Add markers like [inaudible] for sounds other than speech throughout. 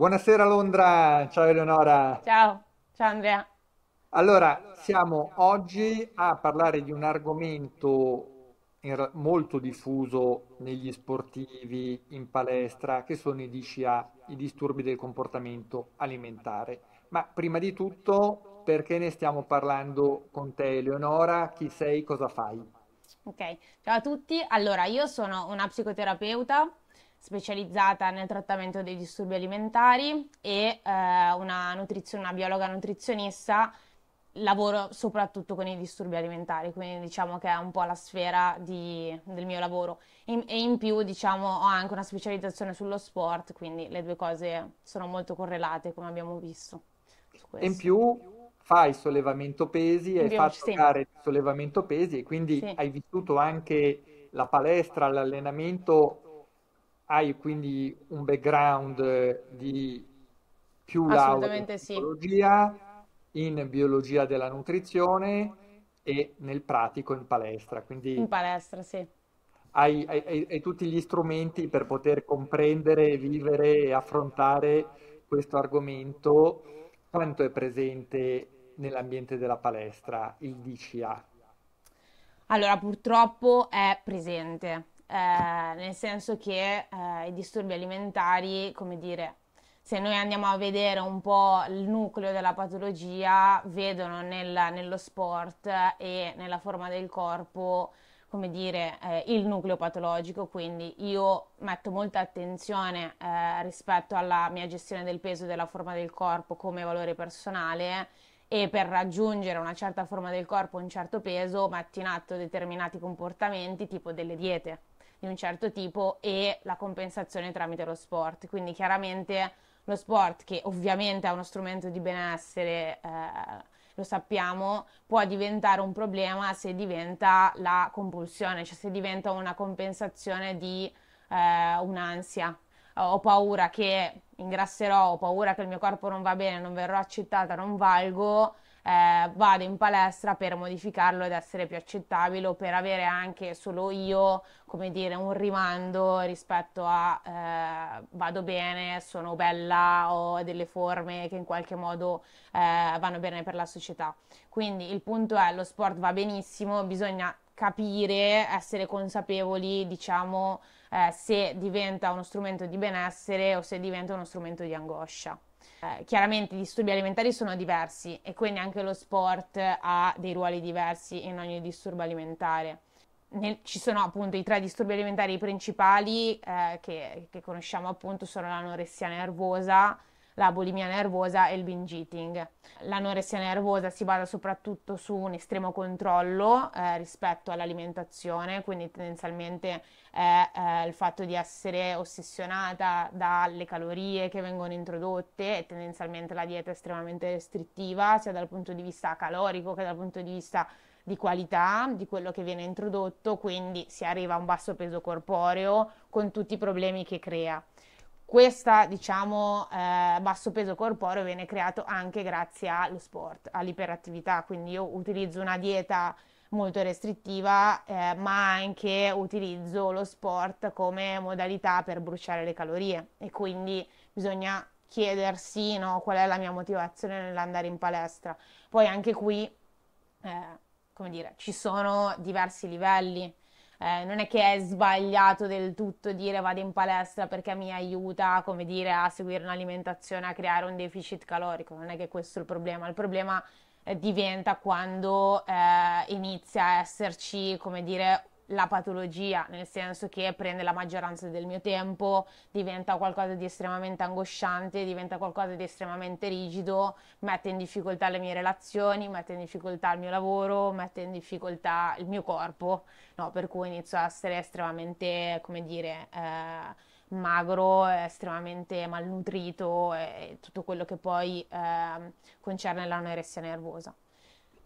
Buonasera Londra, ciao Eleonora. Ciao, ciao Andrea. Allora, siamo oggi a parlare di un argomento molto diffuso negli sportivi, in palestra, che sono i DCA, i disturbi del comportamento alimentare. Ma prima di tutto, perché ne stiamo parlando con te, Eleonora? Chi sei, cosa fai? Ok, ciao a tutti. Allora, io sono una psicoterapeuta specializzata nel trattamento dei disturbi alimentari e eh, una, nutrizio- una biologa nutrizionista lavoro soprattutto con i disturbi alimentari, quindi diciamo che è un po' la sfera di, del mio lavoro. In, e in più, diciamo, ho anche una specializzazione sullo sport, quindi le due cose sono molto correlate, come abbiamo visto. E In più fai sollevamento pesi e fai sì. gare di sollevamento pesi e quindi sì. hai vissuto anche la palestra, l'allenamento hai quindi un background eh, di più laurea in psicologia, in biologia della nutrizione e nel pratico in palestra. Quindi in palestra, sì. Hai, hai, hai tutti gli strumenti per poter comprendere, vivere e affrontare questo argomento. Quanto è presente nell'ambiente della palestra il DCA? Allora, purtroppo è presente eh, nel senso che eh, i disturbi alimentari, come dire, se noi andiamo a vedere un po' il nucleo della patologia, vedono nel, nello sport e nella forma del corpo, come dire, eh, il nucleo patologico, quindi io metto molta attenzione eh, rispetto alla mia gestione del peso e della forma del corpo come valore personale e per raggiungere una certa forma del corpo, un certo peso, metto in atto determinati comportamenti tipo delle diete di un certo tipo e la compensazione tramite lo sport. Quindi chiaramente lo sport, che ovviamente è uno strumento di benessere, eh, lo sappiamo, può diventare un problema se diventa la compulsione, cioè se diventa una compensazione di eh, un'ansia. Ho paura che ingrasserò, ho paura che il mio corpo non va bene, non verrò accettata, non valgo eh, vado in palestra per modificarlo ed essere più accettabile o per avere anche solo io, come dire, un rimando rispetto a eh, vado bene, sono bella, ho delle forme che in qualche modo eh, vanno bene per la società. Quindi il punto è lo sport va benissimo, bisogna capire, essere consapevoli, diciamo, eh, se diventa uno strumento di benessere o se diventa uno strumento di angoscia. Eh, chiaramente i disturbi alimentari sono diversi e quindi anche lo sport ha dei ruoli diversi in ogni disturbo alimentare. Nel, ci sono appunto i tre disturbi alimentari principali eh, che, che, conosciamo appunto sono l'anoressia nervosa, la bulimia nervosa e il binge eating. L'anoressia nervosa si basa soprattutto su un estremo controllo eh, rispetto all'alimentazione, quindi tendenzialmente è eh, il fatto di essere ossessionata dalle calorie che vengono introdotte e tendenzialmente la dieta è estremamente restrittiva, sia dal punto di vista calorico che dal punto di vista di qualità di quello che viene introdotto, quindi si arriva a un basso peso corporeo con tutti i problemi che crea. Questo diciamo, eh, basso peso corporeo viene creato anche grazie allo sport, all'iperattività, quindi io utilizzo una dieta molto restrittiva, eh, ma anche utilizzo lo sport come modalità per bruciare le calorie e quindi bisogna chiedersi no, qual è la mia motivazione nell'andare in palestra. Poi anche qui, eh, come dire, ci sono diversi livelli, eh, non è che è sbagliato del tutto dire vado in palestra perché mi aiuta, come dire, a seguire un'alimentazione, a creare un deficit calorico, non è che questo è il problema, il problema eh, diventa quando eh, inizia a esserci, come dire, la patologia, nel senso che prende la maggioranza del mio tempo, diventa qualcosa di estremamente angosciante, diventa qualcosa di estremamente rigido, mette in difficoltà le mie relazioni, mette in difficoltà il mio lavoro, mette in difficoltà il mio corpo, no? per cui inizio a essere estremamente, come dire, eh, magro, estremamente malnutrito e tutto quello che poi eh, concerne l'anoressia nervosa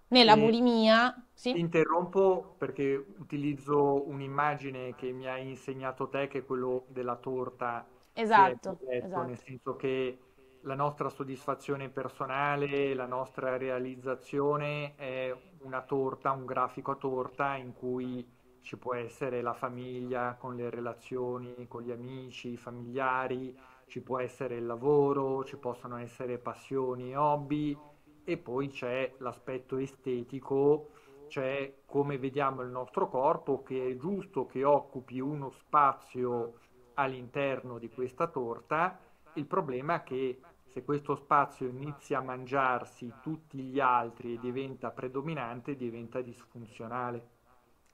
nella bulimia. Sì? Interrompo perché utilizzo un'immagine che mi hai insegnato te, che è quello della torta. Esatto, progetto, esatto. Nel senso che la nostra soddisfazione personale, la nostra realizzazione è una torta, un grafico a torta in cui ci può essere la famiglia con le relazioni, con gli amici, i familiari, ci può essere il lavoro, ci possono essere passioni, hobby e poi c'è l'aspetto estetico, cioè come vediamo il nostro corpo, che è giusto che occupi uno spazio all'interno di questa torta, il problema è che se questo spazio inizia a mangiarsi tutti gli altri e diventa predominante, diventa disfunzionale.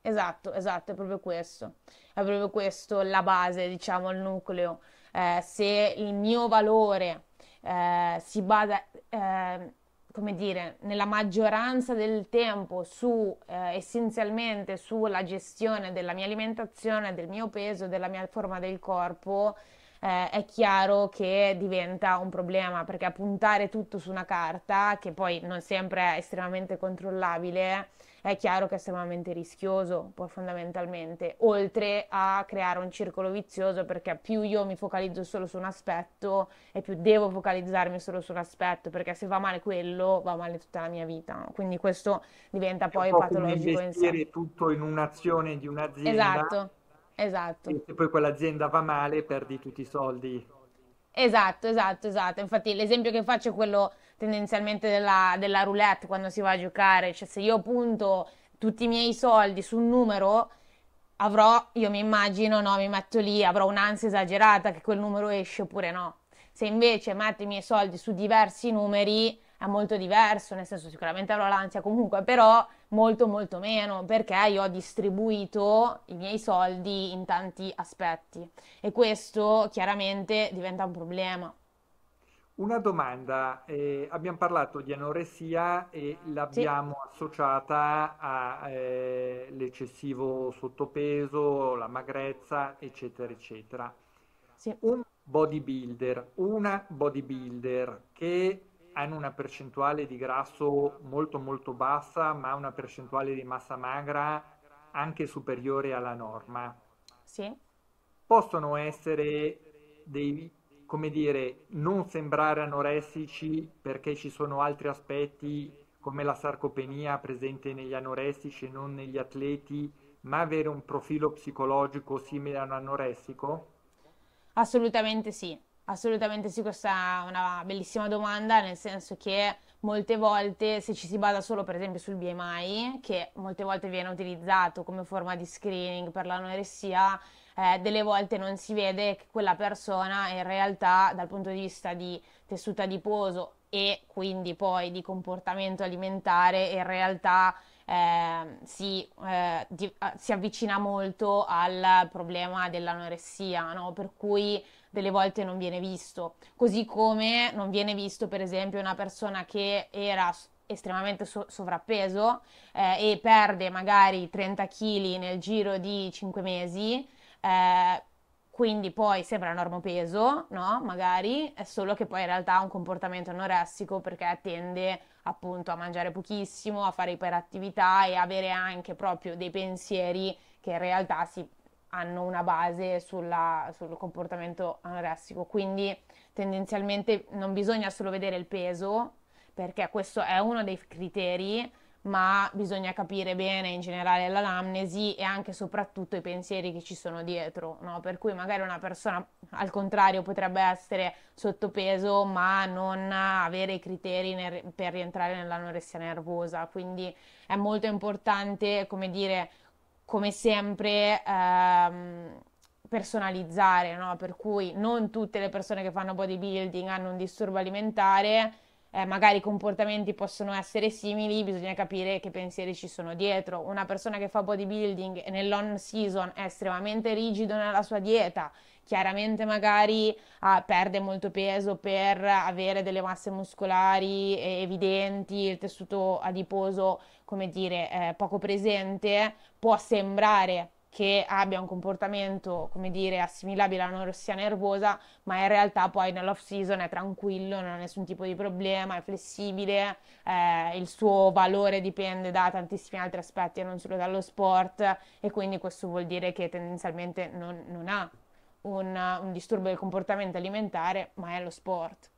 Esatto, esatto, è proprio questo. È proprio questo la base, diciamo, il nucleo. Eh, se il mio valore eh, si basa eh, come dire, nella maggioranza del tempo su eh, essenzialmente sulla gestione della mia alimentazione, del mio peso, della mia forma del corpo, eh, è chiaro che diventa un problema perché puntare tutto su una carta, che poi non sempre è estremamente controllabile, è chiaro che è estremamente rischioso, poi fondamentalmente, oltre a creare un circolo vizioso perché più io mi focalizzo solo su un aspetto e più devo focalizzarmi solo su un aspetto perché se va male quello va male tutta la mia vita. Quindi questo diventa poi un patologico in sé. tutto in un'azione di un'azienda. Esatto. Esatto. E se poi quell'azienda va male perdi tutti i soldi. Esatto, esatto, esatto. Infatti l'esempio che faccio è quello tendenzialmente della, della roulette quando si va a giocare, cioè se io punto tutti i miei soldi su un numero avrò, io mi immagino, no, mi metto lì, avrò un'ansia esagerata che quel numero esce oppure no. Se invece metto i miei soldi su diversi numeri è molto diverso, nel senso sicuramente avrò l'ansia comunque, però molto molto meno perché io ho distribuito i miei soldi in tanti aspetti e questo chiaramente diventa un problema. Una domanda, eh, abbiamo parlato di anoressia e l'abbiamo sì. associata all'eccessivo eh, sottopeso, la magrezza, eccetera, eccetera. Sì. Un bodybuilder, una bodybuilder che hanno una percentuale di grasso molto molto bassa, ma una percentuale di massa magra anche superiore alla norma. Sì. Possono essere dei come dire, non sembrare anoressici perché ci sono altri aspetti come la sarcopenia presente negli anoressici e non negli atleti, ma avere un profilo psicologico simile a un anoressico? Assolutamente sì, assolutamente sì, questa è una bellissima domanda, nel senso che molte volte se ci si basa solo per esempio sul BMI, che molte volte viene utilizzato come forma di screening per l'anoressia, eh, delle volte non si vede che quella persona in realtà dal punto di vista di tessuto adiposo e quindi poi di comportamento alimentare in realtà eh, si, eh, di, si, avvicina molto al problema dell'anoressia, no? per cui delle volte non viene visto. Così come non viene visto, per esempio, una persona che era estremamente so- sovrappeso eh, e perde magari 30 kg nel giro di 5 mesi eh, quindi poi sembra normopeso, no? Magari, è solo che poi in realtà ha un comportamento anoressico perché tende appunto a mangiare pochissimo, a fare iperattività e avere anche proprio dei pensieri che in realtà si, hanno una base sulla, sul comportamento anoressico. Quindi tendenzialmente non bisogna solo vedere il peso, perché questo è uno dei criteri ma bisogna capire bene in generale l'anamnesi e anche e soprattutto i pensieri che ci sono dietro, no? per cui magari una persona al contrario potrebbe essere sottopeso ma non avere i criteri nel, per rientrare nell'anoressia nervosa, quindi è molto importante, come dire, come sempre... Ehm, personalizzare, no? per cui non tutte le persone che fanno bodybuilding hanno un disturbo alimentare, eh, magari i comportamenti possono essere simili, bisogna capire che pensieri ci sono dietro. Una persona che fa bodybuilding e nell'on season è estremamente rigido nella sua dieta, chiaramente magari ah, perde molto peso per avere delle masse muscolari evidenti, il tessuto adiposo, come dire, eh, poco presente, può sembrare che abbia un comportamento, come dire, assimilabile alla un'anoressia nervosa, ma in realtà poi nell'off season è tranquillo, non ha nessun tipo di problema, è flessibile, eh, il suo valore dipende da tantissimi altri aspetti e non solo dallo sport e quindi questo vuol dire che tendenzialmente non, non ha un, un, disturbo del comportamento alimentare, ma è lo sport.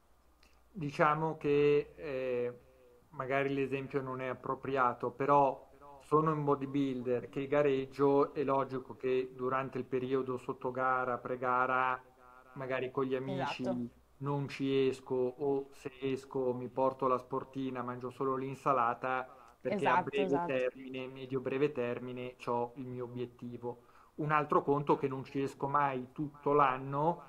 Diciamo che eh, magari l'esempio non è appropriato, però sono un bodybuilder che gareggio, è logico che durante il periodo sotto gara, pre-gara, magari con gli amici esatto. non ci esco o se esco mi porto la sportina, mangio solo l'insalata perché esatto, a breve esatto. termine, medio-breve termine, ho il mio obiettivo. Un altro conto che non ci esco mai tutto l'anno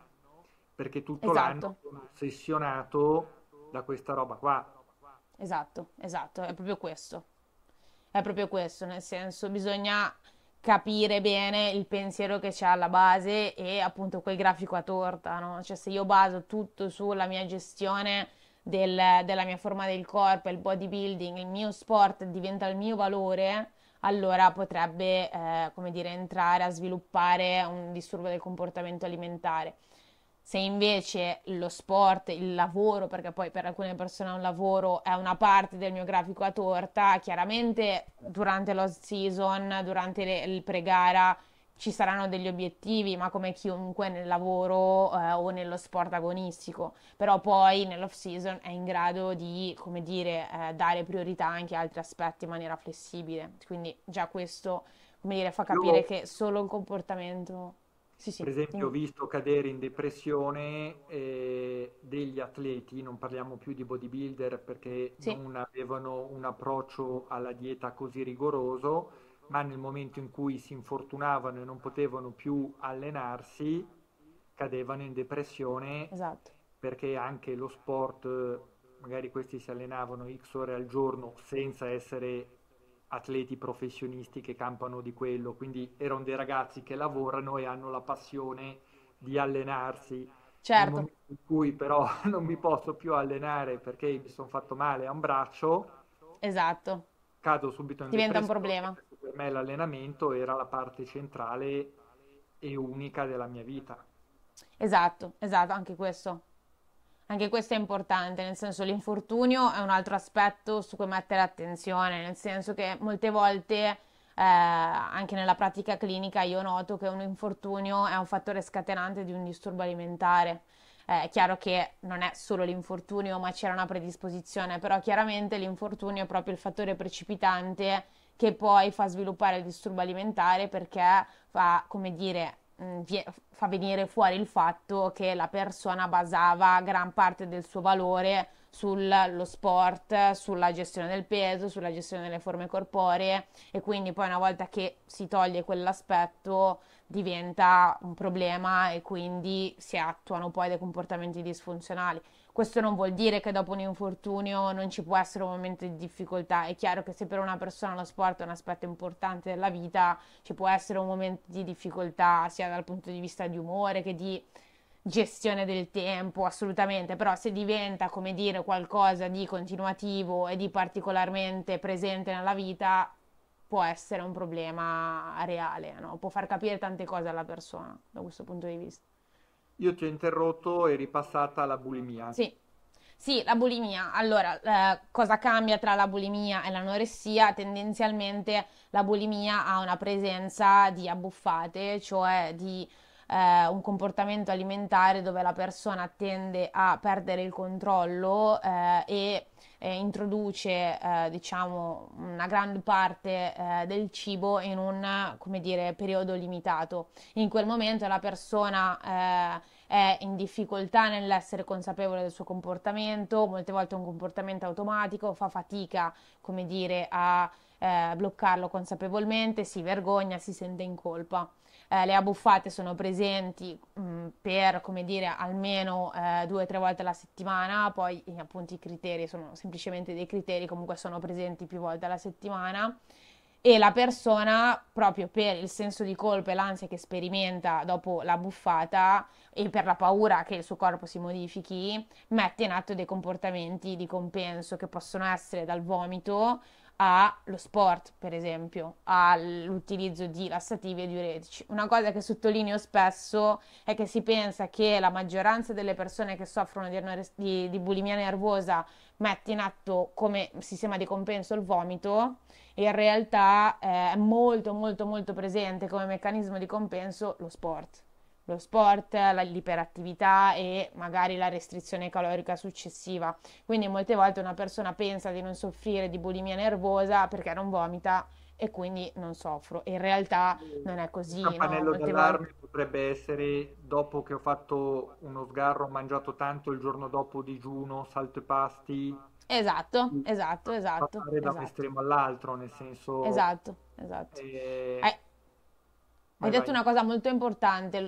perché tutto l'anno esatto. sono ossessionato da questa roba qua. Esatto, esatto, è proprio questo è proprio questo, nel senso bisogna capire bene il pensiero che c'è alla base e appunto quel grafico a torta, no? Cioè se io baso tutto sulla mia gestione del, della mia forma del corpo, il bodybuilding, il mio sport diventa il mio valore, allora potrebbe, eh, come dire, entrare a sviluppare un disturbo del comportamento alimentare. Se invece lo sport, il lavoro, perché poi per alcune persone è un lavoro, è una parte del mio grafico a torta, chiaramente durante l'off season, durante le, il pre-gara ci saranno degli obiettivi, ma come chiunque nel lavoro eh, o nello sport agonistico, però poi nell'off season è in grado di, come dire, eh, dare priorità anche a altri aspetti in maniera flessibile. Quindi già questo, come dire, fa capire no. che solo il comportamento sì, sì. Per esempio ho visto cadere in depressione eh, degli atleti, non parliamo più di bodybuilder perché sì. non avevano un approccio alla dieta così rigoroso, ma nel momento in cui si infortunavano e non potevano più allenarsi, cadevano in depressione esatto. perché anche lo sport, magari questi si allenavano x ore al giorno senza essere atleti professionisti che campano di quello, quindi erano dei ragazzi che lavorano e hanno la passione di allenarsi. Certo. in cui però [laughs] non mi posso più allenare perché mi sono fatto male a un braccio. Esatto. Cado subito in Diventa un problema. Per me l'allenamento era la parte centrale e unica della mia vita. Esatto, esatto, anche questo. Anche questo è importante, nel senso l'infortunio è un altro aspetto su cui mettere attenzione, nel senso che molte volte eh, anche nella pratica clinica io noto che un infortunio è un fattore scatenante di un disturbo alimentare. Eh, è chiaro che non è solo l'infortunio, ma c'era una predisposizione, però chiaramente l'infortunio è proprio il fattore precipitante che poi fa sviluppare il disturbo alimentare perché fa, come dire, Mm, fa venire fuori il fatto che la persona basava gran parte del suo valore sullo sport, sulla gestione del peso, sulla gestione delle forme corporee e quindi poi una volta che si toglie quell'aspetto diventa un problema e quindi si attuano poi dei comportamenti disfunzionali. Questo non vuol dire che dopo un infortunio non ci può essere un momento di difficoltà. È chiaro che se per una persona lo sport è un aspetto importante della vita, ci può essere un momento di difficoltà sia dal punto di vista di umore che di gestione del tempo, assolutamente, però se diventa, come dire, qualcosa di continuativo e di particolarmente presente nella vita, può essere un problema reale, no? può far capire tante cose alla persona da questo punto di vista. Io ti ho interrotto, eri passata alla bulimia. Sì. Sì, la bulimia. Allora, eh, cosa cambia tra la bulimia e l'anoressia? Tendenzialmente la bulimia ha una presenza di abbuffate, cioè di eh, un comportamento alimentare dove la persona tende a perdere il controllo eh, e eh, introduce eh, diciamo una gran parte eh, del cibo in un come dire periodo limitato. In quel momento la persona eh, è in difficoltà nell'essere consapevole del suo comportamento, molte volte è un comportamento automatico, fa fatica, come dire, a eh, bloccarlo consapevolmente, si vergogna, si sente in colpa eh, le abbuffate sono presenti mh, mm, per, come dire, almeno eh, due o tre volte alla settimana, poi eh, appunto i criteri sono semplicemente dei criteri, comunque sono presenti più volte alla settimana e la persona, proprio per il senso di colpa e l'ansia che sperimenta dopo la buffata e per la paura che il suo corpo si modifichi, mette in atto dei comportamenti di compenso che possono essere dal vomito allo sport, per esempio, all'utilizzo di lassativi e diuretici. Una cosa che sottolineo spesso è che si pensa che la maggioranza delle persone che soffrono di, di, di bulimia nervosa metta in atto come sistema di compenso il vomito, in realtà eh, è molto molto molto presente come meccanismo di compenso lo sport lo sport, l'iperattività e magari la restrizione calorica successiva. Quindi molte volte una persona pensa di non soffrire di bulimia nervosa perché non vomita e quindi non soffro. In realtà non è così. Il campanello no? d'allarme volte... potrebbe essere dopo che ho fatto uno sgarro, ho mangiato tanto, il giorno dopo digiuno, salto e pasti. Esatto, esatto, esatto. Passare esatto. da un esatto. estremo all'altro, nel senso... Esatto, esatto. Eh... Eh hai detto una cosa molto importante,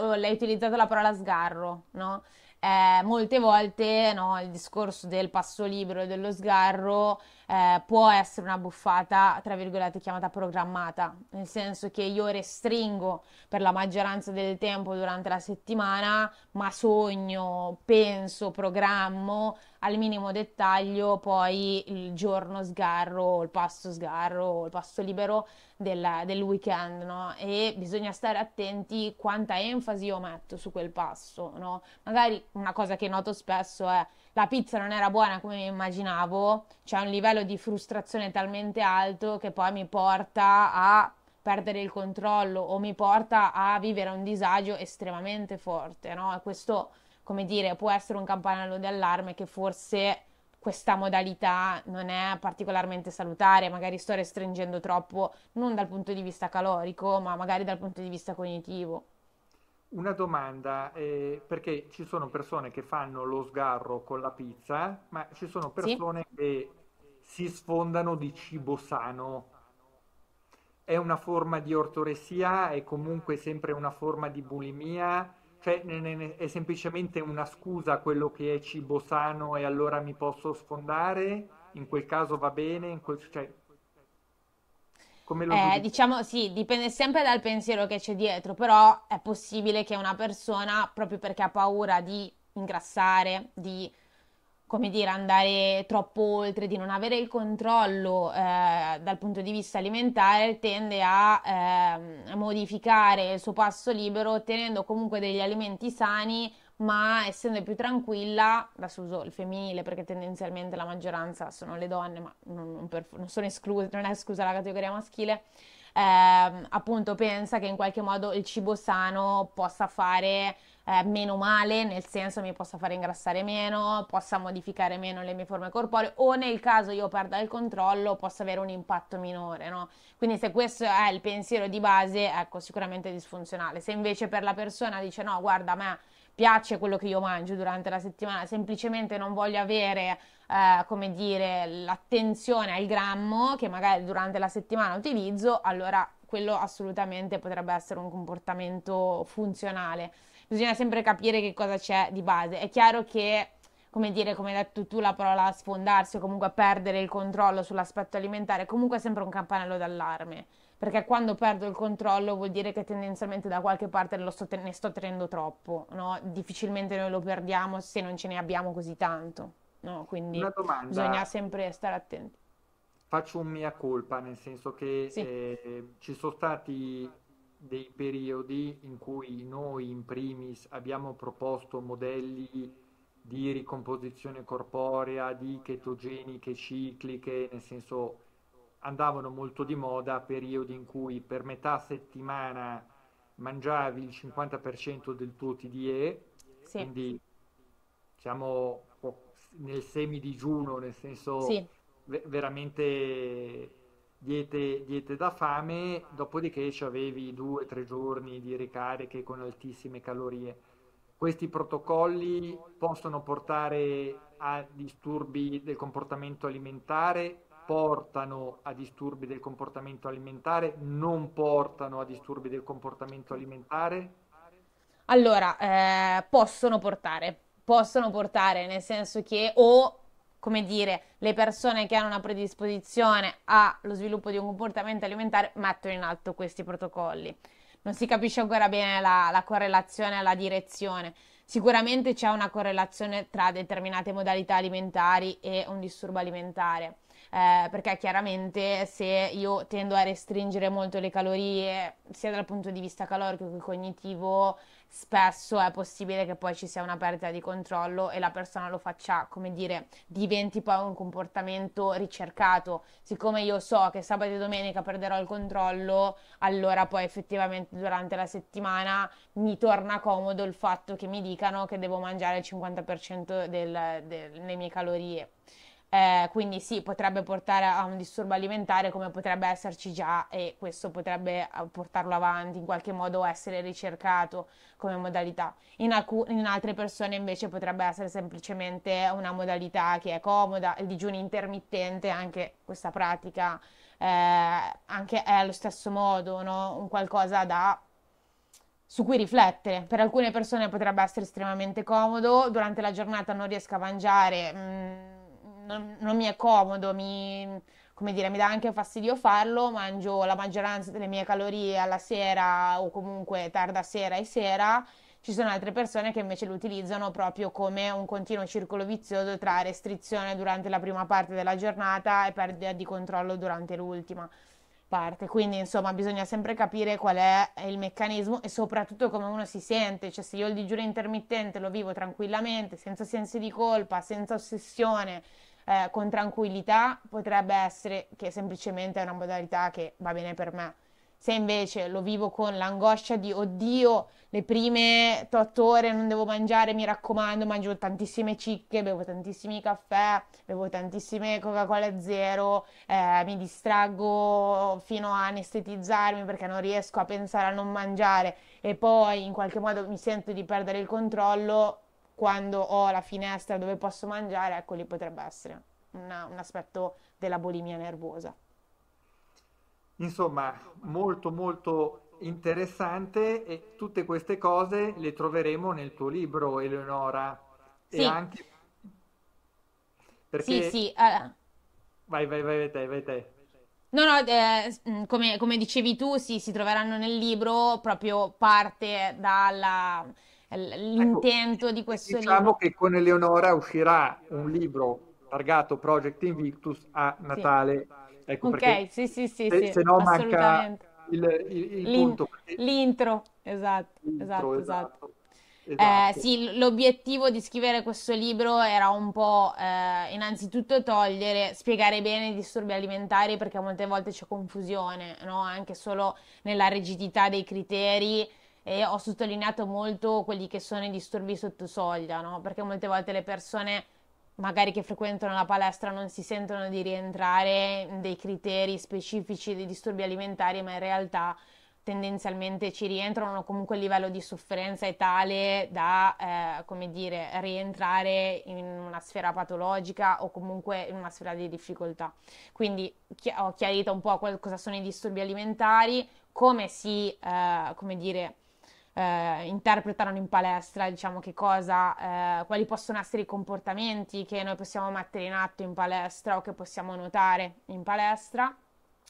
oh, l'hai utilizzato la parola sgarro, no? Eh, molte volte no, il discorso del passo libero e dello sgarro eh, può essere una buffata, tra virgolette, chiamata programmata, nel senso che io restringo per la maggioranza del tempo durante la settimana, ma sogno, penso, programmo al minimo dettaglio poi il giorno sgarro il passo sgarro il passo libero della, del weekend, no? E bisogna stare attenti quanta enfasi io metto su quel passo, no? Magari una cosa che noto spesso è la pizza non era buona come mi immaginavo, c'è un livello di frustrazione talmente alto che poi mi porta a perdere il controllo o mi porta a vivere un disagio estremamente forte, no? E questo come dire, può essere un campanello di allarme che forse questa modalità non è particolarmente salutare, magari sto restringendo troppo, non dal punto di vista calorico, ma magari dal punto di vista cognitivo. Una domanda, eh, perché ci sono persone che fanno lo sgarro con la pizza, ma ci sono persone sì? che si sfondano di cibo sano. È una forma di ortoressia, è comunque sempre una forma di bulimia cioè, è semplicemente una scusa quello che è cibo sano e allora mi posso sfondare? In quel caso va bene? In Quel, cioè, come lo eh, diciamo sì, dipende sempre dal pensiero che c'è dietro, però è possibile che una persona, proprio perché ha paura di ingrassare, di come dire, andare troppo oltre, di non avere il controllo eh, dal punto di vista alimentare, tende a, eh, modificare il suo passo libero, ottenendo comunque degli alimenti sani, ma essendo più tranquilla, adesso uso il femminile perché tendenzialmente la maggioranza sono le donne, ma non, non, per, non sono escluse, non è esclusa la categoria maschile, ehm, appunto pensa che in qualche modo il cibo sano possa fare eh, meno male, nel senso mi possa fare ingrassare meno, possa modificare meno le mie forme corporee o nel caso io perda il controllo possa avere un impatto minore, no? Quindi se questo è il pensiero di base, ecco, sicuramente è disfunzionale. Se invece per la persona dice no, guarda, a me piace quello che io mangio durante la settimana, semplicemente non voglio avere, eh, come dire, l'attenzione al grammo che magari durante la settimana utilizzo, allora quello assolutamente potrebbe essere un comportamento funzionale. Bisogna sempre capire che cosa c'è di base. È chiaro che come dire, come hai detto tu, la parola sfondarsi o comunque perdere il controllo sull'aspetto alimentare, è comunque sempre un campanello d'allarme perché quando perdo il controllo vuol dire che tendenzialmente da qualche parte sto ten- ne sto tenendo troppo, no? difficilmente noi lo perdiamo se non ce ne abbiamo così tanto, no? quindi bisogna sempre stare attenti. Faccio un mia colpa, nel senso che sì. eh, ci sono stati dei periodi in cui noi in primis abbiamo proposto modelli di ricomposizione corporea, di chetogeniche cicliche, nel senso andavano molto di moda periodi in cui per metà settimana mangiavi il 50% del tuo TDE, sì. quindi siamo nel semi digiuno, nel senso sì. veramente diete, diete, da fame, dopodiché ci avevi due o tre giorni di ricariche con altissime calorie. Questi protocolli possono portare a disturbi del comportamento alimentare portano a disturbi del comportamento alimentare, non portano a disturbi del comportamento alimentare? Allora, eh, possono portare, possono portare nel senso che o, come dire, le persone che hanno una predisposizione allo sviluppo di un comportamento alimentare mettono in alto questi protocolli. Non si capisce ancora bene la, la correlazione la direzione. Sicuramente c'è una correlazione tra determinate modalità alimentari e un disturbo alimentare eh, perché chiaramente se io tendo a restringere molto le calorie, sia dal punto di vista calorico che cognitivo, spesso è possibile che poi ci sia una perdita di controllo e la persona lo faccia, come dire, diventi poi un comportamento ricercato. Siccome io so che sabato e domenica perderò il controllo, allora poi effettivamente durante la settimana mi torna comodo il fatto che mi dicano che devo mangiare il 50% del, del, delle mie calorie. Eh, quindi sì, potrebbe portare a un disturbo alimentare come potrebbe esserci già e questo potrebbe eh, portarlo avanti, in qualche modo essere ricercato come modalità. In, alcu- in altre persone invece potrebbe essere semplicemente una modalità che è comoda, il digiuno intermittente, anche questa pratica eh, anche è allo stesso modo, no? un qualcosa da su cui riflettere. Per alcune persone potrebbe essere estremamente comodo, durante la giornata non riesco a mangiare. Mh, mm, non, non mi è comodo, mi, come dire, mi dà anche fastidio farlo, mangio la maggioranza delle mie calorie alla sera o comunque tarda sera e sera. Ci sono altre persone che invece lo utilizzano proprio come un continuo circolo vizioso tra restrizione durante la prima parte della giornata e perdita di controllo durante l'ultima parte. Quindi, insomma, bisogna sempre capire qual è il meccanismo e soprattutto come uno si sente. Cioè, se io il digiuno intermittente lo vivo tranquillamente, senza sensi di colpa, senza ossessione, eh, con tranquillità, potrebbe essere che semplicemente è una modalità che va bene per me. Se invece lo vivo con l'angoscia di oddio, le prime 8 ore non devo mangiare, mi raccomando, mangio tantissime cicche, bevo tantissimi caffè, bevo tantissime Coca-Cola zero, eh, mi distraggo fino a anestetizzarmi perché non riesco a pensare a non mangiare e poi in qualche modo mi sento di perdere il controllo, quando ho la finestra dove posso mangiare, ecco lì potrebbe essere una, un aspetto della bulimia nervosa. Insomma, molto molto interessante e tutte queste cose le troveremo nel tuo libro, Eleonora. Sì. anche... Perché... Sì, sì. Uh... Vai, vai, vai, vai, vai, vai. No, no, eh, mm, come, come, dicevi tu, sì, si troveranno nel libro proprio parte dalla Ecco, l'intento ecco, di eh, questo diciamo libro. Diciamo che con Eleonora uscirà un libro targato Project Invictus a Natale. Sì. Ecco, ok, sì, sì, sì, se, sì, se no manca il, il, il L'in- punto. L'intro, esatto, l'intro, esatto, esatto. esatto. Eh, esatto. Eh, sì, l'obiettivo di scrivere questo libro era un po' eh, innanzitutto togliere, spiegare bene i disturbi alimentari perché molte volte c'è confusione, no? anche solo nella rigidità dei criteri e ho sottolineato molto quelli che sono i disturbi sotto soglia, no? Perché molte volte le persone magari che frequentano la palestra non si sentono di rientrare in dei criteri specifici dei disturbi alimentari, ma in realtà tendenzialmente ci rientrano, comunque il livello di sofferenza è tale da, eh, come dire, rientrare in una sfera patologica o comunque in una sfera di difficoltà. Quindi chi- ho chiarito un po' cosa sono i disturbi alimentari, come si, eh, come dire, eh, interpretano in palestra, diciamo che cosa, eh, quali possono essere i comportamenti che noi possiamo mettere in atto in palestra o che possiamo notare in palestra.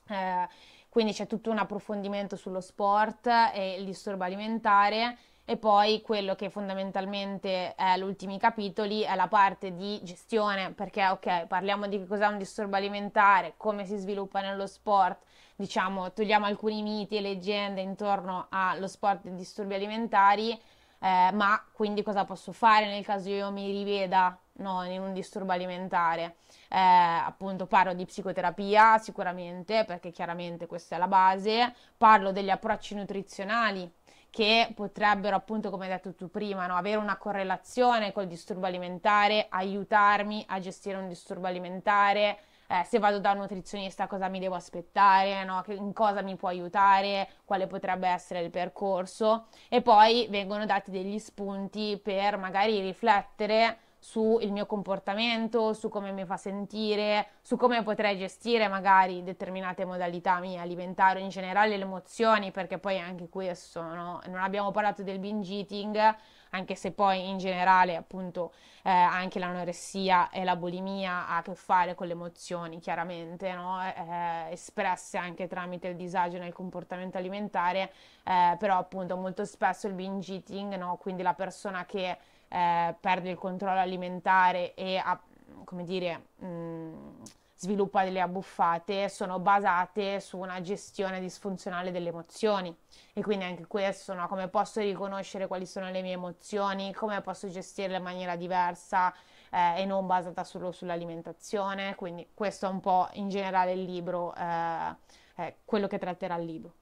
Eh, quindi c'è tutto un approfondimento sullo sport e il disturbo alimentare e poi quello che fondamentalmente è gli ultimi capitoli è la parte di gestione, perché ok, parliamo di che cos'è un disturbo alimentare, come si sviluppa nello sport, diciamo, togliamo alcuni miti e leggende intorno allo sport e disturbi alimentari, eh, ma quindi cosa posso fare nel caso io mi riveda no, in un disturbo alimentare? Eh, appunto parlo di psicoterapia sicuramente, perché chiaramente questa è la base, parlo degli approcci nutrizionali che potrebbero, appunto, come hai detto tu prima, no, avere una correlazione col disturbo alimentare, aiutarmi a gestire un disturbo alimentare. Eh, se vado da un nutrizionista cosa mi devo aspettare, no? in cosa mi può aiutare, quale potrebbe essere il percorso e poi vengono dati degli spunti per magari riflettere sul mio comportamento, su come mi fa sentire, su come potrei gestire magari determinate modalità mie alimentari, in generale le emozioni, perché poi anche questo, no? non abbiamo parlato del binge eating, anche se poi in generale appunto eh, anche l'anoressia e la bulimia ha a che fare con le emozioni chiaramente, no? eh, espresse anche tramite il disagio nel comportamento alimentare, eh, però appunto molto spesso il binge eating, no? quindi la persona che eh, perde il controllo alimentare e ha, come dire, mh, mm, sviluppa delle abbuffate sono basate su una gestione disfunzionale delle emozioni e quindi anche questo, no? come posso riconoscere quali sono le mie emozioni, come posso gestirle in maniera diversa eh, e non basata solo sull'alimentazione, quindi questo è un po' in generale il libro, eh, eh quello che tratterà il libro.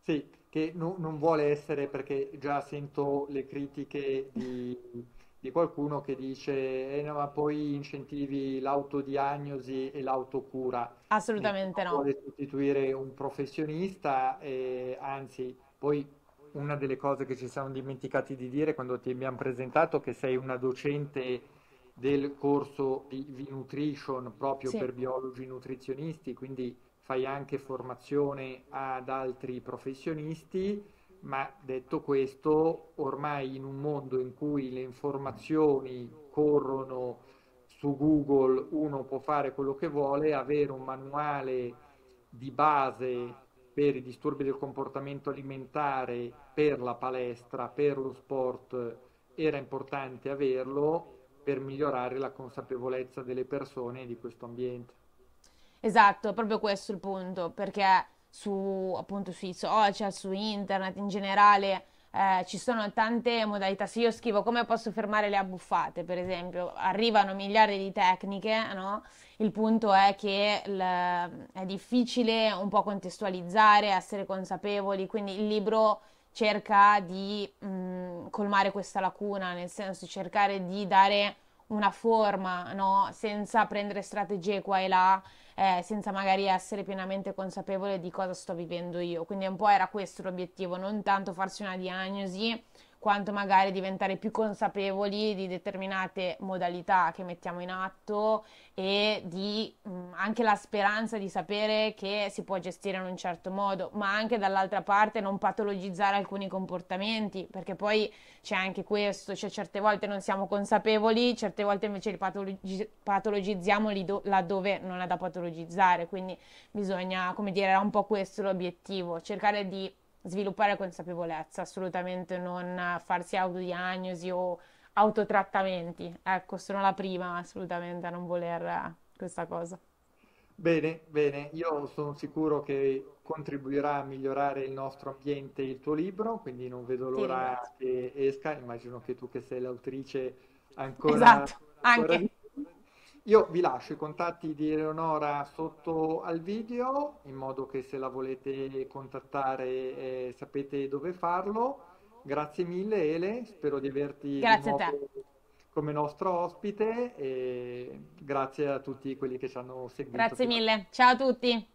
Sì, che no, non vuole essere perché già sento le critiche di, di qualcuno che dice eh no, ma poi incentivi l'autodiagnosi e l'autocura. Assolutamente non no. Vuole sostituire un professionista, e, anzi poi una delle cose che ci siamo dimenticati di dire quando ti abbiamo presentato che sei una docente del corso di, di nutrition proprio sì. per biologi nutrizionisti, quindi fai anche formazione ad altri professionisti, ma detto questo, ormai in un mondo in cui le informazioni corrono su Google, uno può fare quello che vuole, avere un manuale di base per i disturbi del comportamento alimentare, per la palestra, per lo sport, era importante averlo per migliorare la consapevolezza delle persone di questo ambiente. Esatto, è proprio questo il punto, perché su, appunto, sui social, su internet in generale, eh, ci sono tante modalità. Se io scrivo come posso fermare le abbuffate, per esempio, arrivano miliardi di tecniche, no? Il punto è che l- è difficile un po' contestualizzare, essere consapevoli, quindi il libro cerca di mh, mm, colmare questa lacuna, nel senso cercare di dare una forma, no? senza prendere strategie qua e là, eh, senza magari essere pienamente consapevole di cosa sto vivendo io. Quindi un po' era questo l'obiettivo, non tanto farsi una diagnosi, quanto magari diventare più consapevoli di determinate modalità che mettiamo in atto e di mh, anche la speranza di sapere che si può gestire in un certo modo, ma anche dall'altra parte non patologizzare alcuni comportamenti, perché poi c'è anche questo, cioè certe volte non siamo consapevoli, certe volte invece li patologi- patologizziamo lì do- laddove non è da patologizzare, quindi bisogna, come dire, era un po' questo l'obiettivo, cercare di sviluppare consapevolezza, assolutamente non farsi autodiagnosi o autotrattamenti. Ecco, sono la prima assolutamente a non voler questa cosa. Bene, bene, io sono sicuro che contribuirà a migliorare il nostro ambiente il tuo libro, quindi non vedo l'ora che esca, immagino che tu che sei l'autrice ancora... Esatto, ancora anche. Io vi lascio i contatti di Eleonora sotto al video, in modo che se la volete contattare eh, sapete dove farlo. Grazie mille Ele, spero di averti Grazie di a come nostro ospite e grazie a tutti quelli che ci hanno seguito. Grazie mille, ciao a tutti.